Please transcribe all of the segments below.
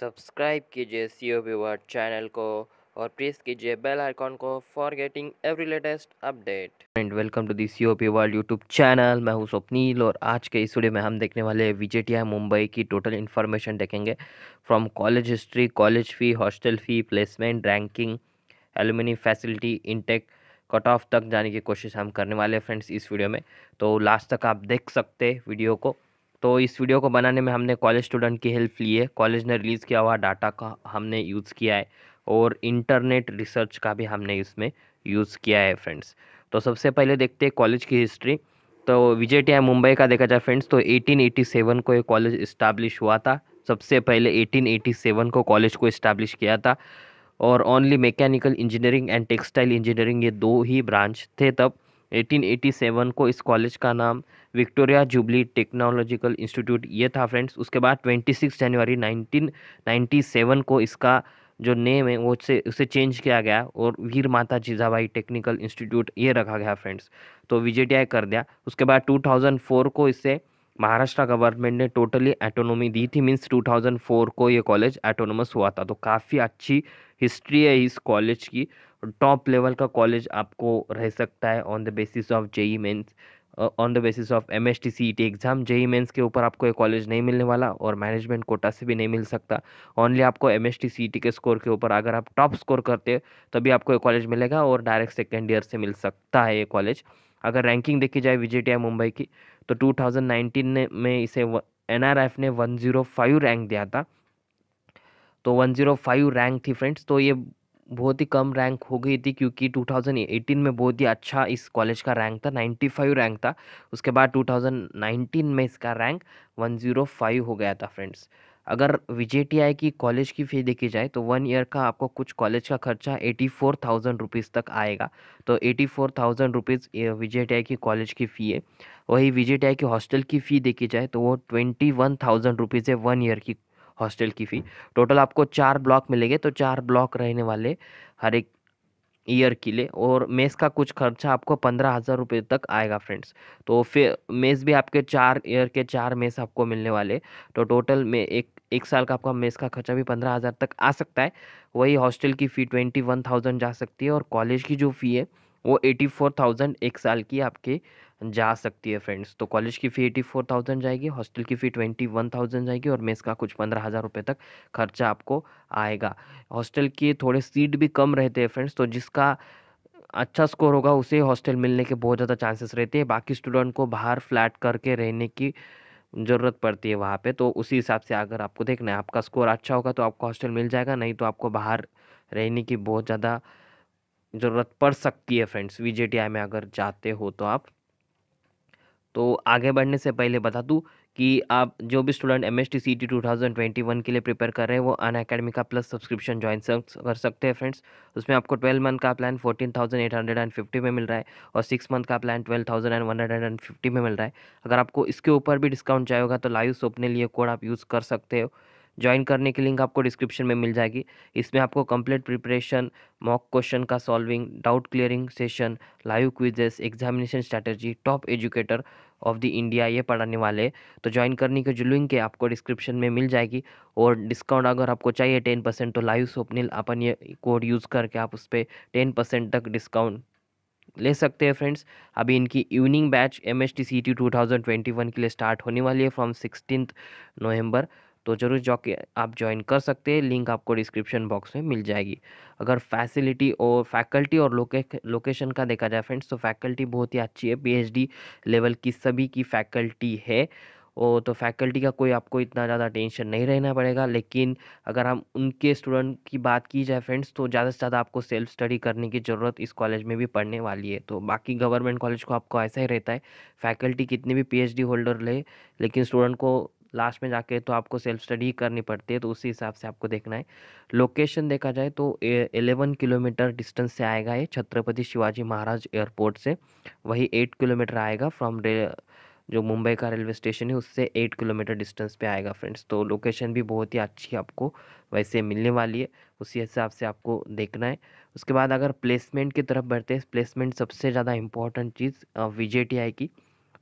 subscribe कीजिए सी ओ viewer channel को और प्रेस कीजिए बेल आइकॉन को for getting every latest update and welcome to the C O P world YouTube channel मैं हूं स्वप्नील और आज के इस वीडियो में हम देखने वाले विजेटिया मुंबई की टोटल इन्फॉर्मेशन देखेंगे from college history college fee hostel fee placement ranking alumni facility intake cut off तक जाने की कोशिश हम करने वाले हैं फ्रेंड्स इस वीडियो में तो लास्ट तक आप देख सकते वीडियो को तो इस वीडियो को बनाने में हमने कॉलेज स्टूडेंट की हेल्प ली है कॉलेज ने रिलीज़ किया हुआ डाटा का हमने यूज़ किया है और इंटरनेट रिसर्च का भी हमने इसमें यूज़ किया है फ्रेंड्स तो सबसे पहले देखते हैं कॉलेज की हिस्ट्री तो विजय टी मुंबई का देखा जाए फ्रेंड्स तो 1887 को ये कॉलेज इस्टाब्लिश हुआ था सबसे पहले 1887 को कॉलेज को इस्टाब्लिश किया था और only mechanical engineering and textile engineering ये दो ही ब्रांच थे तब 1887 को इस कॉलेज का नाम विक्टोरिया जुबली टेक्नोलॉजिकल इंस्टीट्यूट ये था फ्रेंड्स उसके बाद 26 जनवरी 1997 को इसका जो नेम है वो से उसे चेंज किया गया और वीर माता जीजाबाई टेक्निकल इंस्टीट्यूट ये रखा गया फ्रेंड्स तो वी कर दिया उसके बाद 2004 को इसे महाराष्ट्र गवर्नमेंट ने टोटली एटोनोमी दी थी मीन्स 2004 को ये कॉलेज एटोनोमस हुआ था तो काफ़ी अच्छी हिस्ट्री है इस कॉलेज की टॉप लेवल का कॉलेज आपको रह सकता है on the basis of JEE Mains on the basis of M S T C T exam JEE Mains के ऊपर आपको ये कॉलेज नहीं मिलने वाला और मैनेजमेंट कोटा से भी नहीं मिल सकता ओनली आपको M S T C T के स्कोर के ऊपर अगर आप टॉप स्कोर करते तभी आपको ये कॉलेज मिलेगा और डायरेक्ट सेकेंड ईयर से मिल सकता है ये कॉलेज अगर रैंकिंग देखी जाए आई मुंबई की तो टू थाउजेंड नाइनटीन में इसे एन आर एफ ने वन जीरो फाइव रैंक दिया था तो वन जीरो फाइव रैंक थी फ्रेंड्स तो ये बहुत ही कम रैंक हो गई थी क्योंकि 2018 में बहुत ही अच्छा इस कॉलेज का रैंक था 95 रैंक था उसके बाद 2019 में इसका रैंक 105 हो गया था फ्रेंड्स अगर विजे टी आई की कॉलेज की फ़ी देखी जाए तो वन ईयर का आपको कुछ कॉलेज का खर्चा एटी फोर थाउजेंड रुपीज़ तक आएगा तो eighty four thousand rupees V J T I की कॉलेज की फ़ी है वही विजे टी आई की हॉस्टल की फ़ी देखी जाए तो वो ट्वेंटी वन थाउजेंड रुपीज़ है वन ईयर की हॉस्टल की फ़ी टोटल आपको चार ब्लॉक मिलेंगे तो चार ब्लॉक रहने वाले हर एक ईयर के लिए और मेस का कुछ खर्चा आपको पंद्रह हज़ार रुपये तक आएगा फ्रेंड्स तो फिर मेस भी आपके चार ईयर के चार मेस आपको मिलने वाले तो टोटल में एक एक साल का आपका मेस का खर्चा भी पंद्रह हज़ार तक आ सकता है वही हॉस्टल की फ़ी ट्वेंटी वन थाउजेंड जा सकती है और कॉलेज की जो फ़ी है वो एटी फोर थाउजेंड एक साल की आपके जा सकती है फ्रेंड्स तो कॉलेज की फ़ी एटी फोर थाउजेंड जाएगी हॉस्टल की फ़ी ट्वेंटी वन थाउजेंड जाएगी और मेस का कुछ पंद्रह हज़ार रुपये तक खर्चा आपको आएगा हॉस्टल के थोड़े सीट भी कम रहते हैं फ्रेंड्स तो जिसका अच्छा स्कोर होगा उसे हॉस्टल मिलने के बहुत ज़्यादा चांसेस रहते हैं बाकी स्टूडेंट को बाहर फ्लैट करके रहने की ज़रूरत पड़ती है वहाँ पे तो उसी हिसाब से अगर आपको देखना है आपका स्कोर अच्छा होगा तो आपको हॉस्टल मिल जाएगा नहीं तो आपको बाहर रहने की बहुत ज़्यादा ज़रूरत पड़ सकती है फ्रेंड्स वी में अगर जाते हो तो आप तो आगे बढ़ने से पहले बता दूँ कि आप जो भी student M S T C T two thousand twenty one के लिए प्रिपेयर कर रहे हैं वो अन अकेडमी का प्लस सब्सक्रिप्शन ज्वाइन कर सकते हैं फ्रेंड्स उसमें आपको ट्वेल्व मंथ का plan fourteen thousand eight hundred and fifty में मिल रहा है और सिक्स मंथ का plan twelve thousand and one hundred and fifty में मिल रहा है अगर आपको इसके ऊपर भी डिस्काउंट चाहिए होगा तो लाइव सोपने लिए कोड आप यूज़ कर सकते हो ज्वाइन करने की लिंक आपको डिस्क्रिप्शन में मिल जाएगी इसमें आपको कंप्लीट प्रिपरेशन मॉक क्वेश्चन का solving doubt clearing session live quizzes examination strategy top educator of the India ये पढ़ाने वाले तो ज्वाइन करने की जो लिंक है आपको डिस्क्रिप्शन में मिल जाएगी और डिस्काउंट अगर आपको चाहिए टेन परसेंट तो लाइव स्वप्निल अपन ये कोड यूज़ करके आप उस पर टेन परसेंट तक डिस्काउंट ले सकते हैं फ्रेंड्स अभी इनकी evening batch M S T C T two thousand twenty one के लिए स्टार्ट होने वाली है फ्रॉम सिक्सटीन नवंबर तो ज़रूर जॉ आप ज्वाइन कर सकते हैं लिंक आपको डिस्क्रिप्शन बॉक्स में मिल जाएगी अगर फैसिलिटी और फैकल्टी और लोके लोकेशन का देखा जाए फ्रेंड्स तो फैकल्टी बहुत ही अच्छी है पीएचडी लेवल की सभी की फैकल्टी है ओ तो फैकल्टी का कोई आपको इतना ज़्यादा टेंशन नहीं रहना पड़ेगा लेकिन अगर हम उनके स्टूडेंट की बात की जाए फ्रेंड्स तो ज़्यादा से ज़्यादा आपको सेल्फ स्टडी करने की ज़रूरत इस कॉलेज में भी पड़ने वाली है तो बाकी गवर्नमेंट कॉलेज को आपको ऐसा ही रहता है फैकल्टी कितने भी पीएचडी होल्डर ले लेकिन स्टूडेंट को लास्ट में जाके तो आपको सेल्फ स्टडी करनी पड़ती है तो उसी हिसाब से आपको देखना है लोकेशन देखा जाए तो एलेवन किलोमीटर डिस्टेंस से आएगा ये छत्रपति शिवाजी महाराज एयरपोर्ट से वही एट किलोमीटर आएगा फ्रॉम जो मुंबई का रेलवे स्टेशन है उससे एट किलोमीटर डिस्टेंस पे आएगा फ्रेंड्स तो लोकेशन भी बहुत ही अच्छी आपको वैसे मिलने वाली है उसी हिसाब से आपको देखना है उसके बाद अगर प्लेसमेंट की तरफ बढ़ते हैं प्लेसमेंट सबसे ज़्यादा इम्पॉर्टेंट चीज़ वी आई की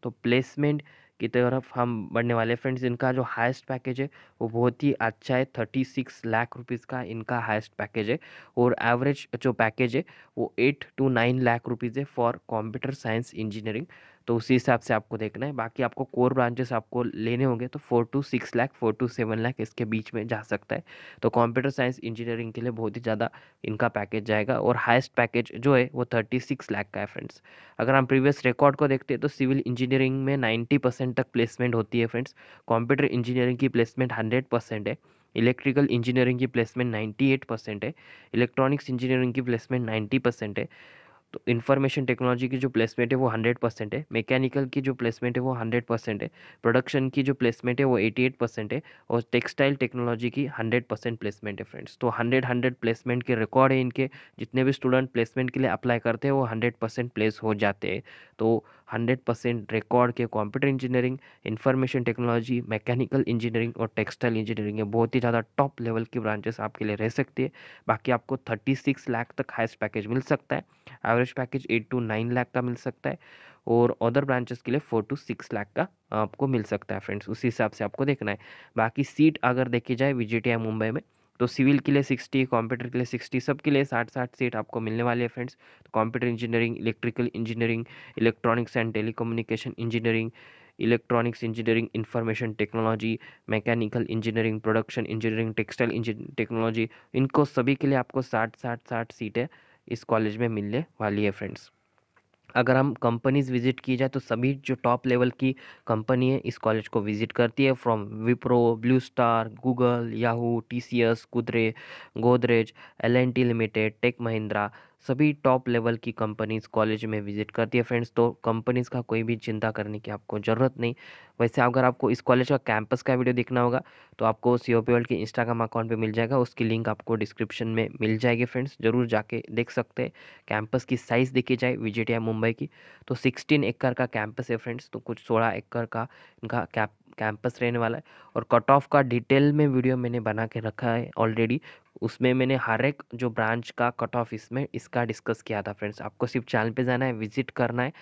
तो प्लेसमेंट की तरफ हम बढ़ने वाले फ्रेंड्स इनका जो हाईएस्ट पैकेज है वो बहुत ही अच्छा है थर्टी सिक्स लाख रुपीज़ का इनका हाइस्ट पैकेज है और एवरेज जो पैकेज है वो eight to nine lakh rupees है फॉर कंप्यूटर साइंस इंजीनियरिंग तो उसी हिसाब से आपको देखना है बाकी आपको कोर ब्रांचेस आपको लेने होंगे तो four to six lakh four to seven lakh इसके बीच में जा सकता है तो कंप्यूटर साइंस इंजीनियरिंग के लिए बहुत ही ज़्यादा इनका पैकेज जाएगा और हाइस्ट पैकेज जो है वो थर्टी सिक्स लाख का है फ्रेंड्स अगर हम प्रीवियस रिकॉर्ड को देखते हैं तो सिविल इंजीनियरिंग में नाइन्टी परसेंट तक प्लेसमेंट होती है फ्रेंड्स कंप्यूटर इंजीनियरिंग की प्लेसमेंट हंड्रेड हंड्रेड परसेंट है इलेक्ट्रिकल इंजीनियरिंग की प्लेसमेंट नाइन्टी एट परसेंट है इलेक्ट्रॉनिक्स इंजीनियरिंग की प्लेसमेंट नाइन्टी परसेंट है तो इन्फॉर्मेशन टेक्नोलॉजी की जो प्लेसमेंट है वो हंड्रेड परसेंट है मैकेनिकल की जो प्लेसमेंट है वो हंड्रेड परसेंट है प्रोडक्शन की जो प्लेसमेंट है वो एटी एट परसेंट है और टेक्सटाइल टेक्नोलॉजी की हंड्रेड परसेंट प्लेसमेंट है फ्रेंड्स तो हंड्रेड हंड्रेड प्लेसमेंट के रिकॉर्ड है इनके जितने भी स्टूडेंट प्लेसमेंट के लिए अप्लाई करते हैं वो हंड्रेड परसेंट प्लेस हो जाते हैं तो हंड्रेड परसेंट रिकॉर्ड के computer engineering information technology mechanical engineering और टेक्सटाइल इंजीनियरिंग ये बहुत ही ज़्यादा टॉप लेवल की ब्रांचेस आपके लिए रह सकती है बाकी आपको थर्टी सिक्स लाख तक हाइस्ट पैकेज मिल सकता है average package eight to nine lakh का मिल सकता है और अदर ब्रांचेस के लिए फोर टू सिक्स लाख का आपको मिल सकता है फ्रेंड्स उसी हिसाब से आपको देखना है बाकी सीट अगर देखी जाए वी मुंबई में तो सिविल के लिए सिक्सटी कंप्यूटर के लिए सिक्सटी सब के लिए साठ साठ सीट आपको मिलने वाली है फ्रेंड्स तो computer engineering electrical engineering electronics and telecommunication engineering electronics engineering information technology mechanical engineering production engineering textile technology इनको सभी के लिए आपको साठ साठ साठ सीटें इस कॉलेज में मिलने वाली है फ्रेंड्स अगर हम कंपनीज़ विज़िट की जाए तो सभी जो टॉप लेवल की कंपनी है इस कॉलेज को विज़िट करती है from Wipro Blue Star Google Yahoo T C S कुदरे Godrej L T limited Tech Mahindra सभी टॉप लेवल की कंपनीज कॉलेज में विजिट करती है फ्रेंड्स तो कंपनीज का कोई भी चिंता करने की आपको ज़रूरत नहीं वैसे अगर आपको इस कॉलेज का कैंपस का वीडियो देखना होगा तो आपको सी ओ पी वर्ल्ड के इंस्टाग्राम अकाउंट पे मिल जाएगा उसकी लिंक आपको डिस्क्रिप्शन में मिल जाएगी फ्रेंड्स ज़रूर जाके देख सकते हैं कैंपस की साइज़ देखी जाए विजिट या मुंबई की तो सिक्सटीन एकड़ का कैंपस है फ्रेंड्स तो कुछ सोलह एकड़ का इनका कैप कैंपस रहने वाला है और कट ऑफ का डिटेल में वीडियो मैंने बना के रखा है ऑलरेडी उसमें मैंने हर एक जो ब्रांच का कट ऑफ इसमें इसका डिस्कस किया था फ्रेंड्स आपको सिर्फ चैनल पे जाना है विजिट करना है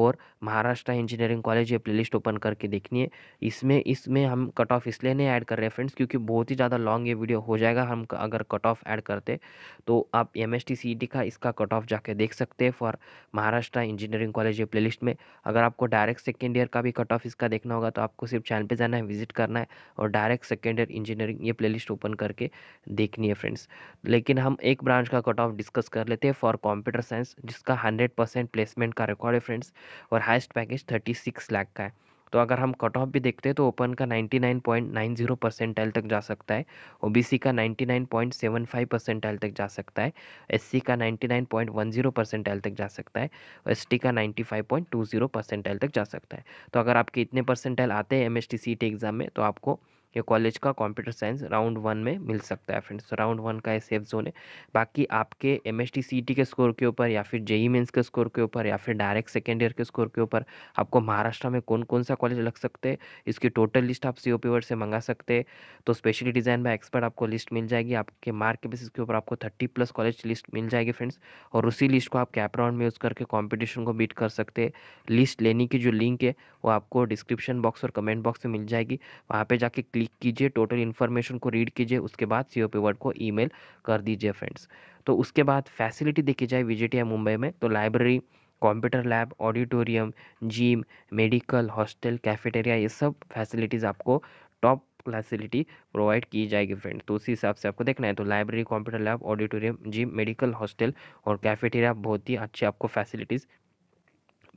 और महाराष्ट्र इंजीनियरिंग कॉलेज ये प्लेलिस्ट ओपन करके देखनी है इसमें इसमें हम कट ऑफ इसलिए नहीं ऐड कर रहे हैं फ्रेंड्स क्योंकि बहुत ही ज़्यादा लॉन्ग ये वीडियो हो जाएगा हम अगर कट ऑफ ऐड करते तो आप एम एस e का इसका कट ऑफ जाके देख सकते हैं फॉर महाराष्ट्र इंजीनियरिंग कॉलेज ये प्ले में अगर आपको डायरेक्ट सेकेंड ईयर का भी कट ऑफ इसका देखना होगा तो आपको सिर्फ चैनल पर जाना है विजिट करना है और डायरेक्ट सेकेंड ईयर इंजीनियरिंग ये प्ले ओपन करके देखनी है फ्रेंड्स लेकिन हम एक ब्रांच का कट ऑफ डिस्कस कर लेते हैं फॉर कंप्यूटर साइंस जिसका हंड्रेड परसेंट प्लेसमेंट का रिकॉर्ड है फ्रेंड्स और highest package thirty six lakh का है तो अगर हम कट ऑफ भी देखते हैं तो ओपन का ninety nine nine point percent percentile तक जा सकता है ओ का ninety nine point seven percent percentile तक जा सकता है एस का ninety nine point one percent percentile तक जा सकता है एस का ninety five point two percent percentile तक जा सकता है तो अगर आपके इतने परसेंटाइल आते हैं एम एस एग्ज़ाम में तो आपको ये कॉलेज का कंप्यूटर साइंस राउंड वन में मिल सकता है फ्रेंड्स तो राउंड वन का ये सेफ जोन है बाकी आपके एम एस के स्कोर के ऊपर या फिर जेई मेन्स e के स्कोर के ऊपर या फिर डायरेक्ट सेकेंड ईयर के स्कोर के ऊपर आपको महाराष्ट्र में कौन कौन सा कॉलेज लग सकते हैं इसकी टोटल लिस्ट आप सी ओ वर्ड से मंगा सकते हैं तो स्पेशली डिज़ाइन बाय एक्सपर्ट आपको लिस्ट मिल जाएगी आपके मार्क के बेसिस के ऊपर आपको थर्टी प्लस कॉलेज लिस्ट मिल जाएगी फ्रेंड्स और उसी लिस्ट को आप कैप राउंड में यूज़ करके कॉम्पिटिशन को बीट कर सकते लिस्ट लेने की जो लिंक है वो आपको डिस्क्रिप्शन बॉक्स और कमेंट बॉक्स में मिल जाएगी वहाँ पर जाके क्लिक कीजिए टोटल इन्फॉर्मेशन को रीड कीजिए उसके बाद सी ओ पी वर्ड को ईमेल कर दीजिए फ्रेंड्स तो उसके बाद फैसिलिटी देखी जाए वी मुंबई में तो library computer lab auditorium gym medical hostel cafeteria ये सब फैसिलिटीज़ आपको टॉप फैसिलिटी प्रोवाइड की जाएगी फ्रेंड तो उसी हिसाब से आपको देखना है तो library computer lab auditorium gym medical hostel और कैफेटेरिया बहुत ही अच्छी आपको फैसिलिटीज़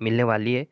मिलने वाली है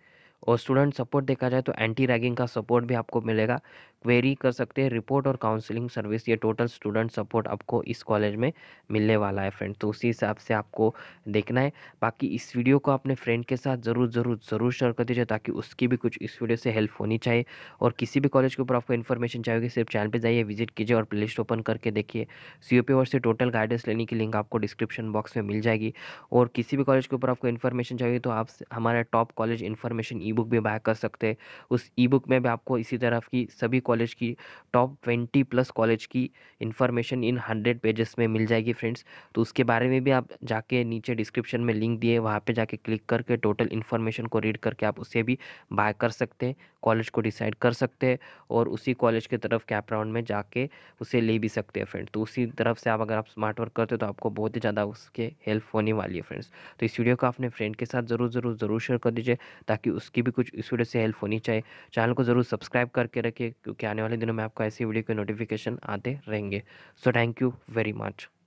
और स्टूडेंट सपोर्ट देखा जाए तो एंटी रैगिंग का सपोर्ट भी आपको मिलेगा क्वेरी कर सकते हैं रिपोर्ट और काउंसलिंग सर्विस ये टोटल स्टूडेंट सपोर्ट आपको इस कॉलेज में मिलने वाला है फ्रेंड तो उसी हिसाब से आपको देखना है बाकी इस वीडियो को अपने फ्रेंड के साथ ज़रूर ज़रूर ज़रूर शेयर कर दीजिए ताकि उसकी भी कुछ इस वीडियो से हेल्प होनी चाहिए और किसी भी कॉलेज के ऊपर आपको इन्फॉर्मेशन चाहिए सिर्फ चैनल पर जाइए विजिट कीजिए और प्लेलिस्ट ओपन करके देखिए सी ओ पी से टोटल गाइडेंस लेने की लिंक आपको डिस्क्रिप्शन बॉक्स में मिल जाएगी और किसी भी कॉलेज के ऊपर आपको इन्फॉर्मेशन चाहिए तो आप हमारा top college information e book भी बाय कर सकते हैं उस ई बुक में भी आपको इसी तरह की सभी कॉलेज की टॉप ट्वेंटी प्लस कॉलेज की इन्फॉर्मेशन इन हंड्रेड पेजेस में मिल जाएगी फ्रेंड्स तो उसके बारे में भी आप जाके नीचे डिस्क्रिप्शन में लिंक दिए वहाँ पर जाके क्लिक करके टोटल इन्फॉर्मेशन को रीड करके आप उसे भी बाय कर सकते हैं कॉलेज को डिसाइड कर सकते हैं और उसी कॉलेज के तरफ कैप राउंड में जाके उसे ले भी सकते हैं फ्रेंड्स तो उसी तरफ से आप अगर आप स्मार्ट वर्क करते हो तो आपको बहुत ही ज़्यादा उसके हेल्प होने वाली है फ्रेंड्स तो इस वीडियो को अपने फ्रेंड के साथ ज़रूर ज़रूर ज़रूर शेयर कर दीजिए ताकि उसकी भी कुछ इस वीडियो से हेल्प होनी चाहिए चैनल को ज़रूर सब्सक्राइब करके रखिए क्योंकि आने वाले दिनों में आपको ऐसी वीडियो के नोटिफिकेशन आते रहेंगे so thank you very much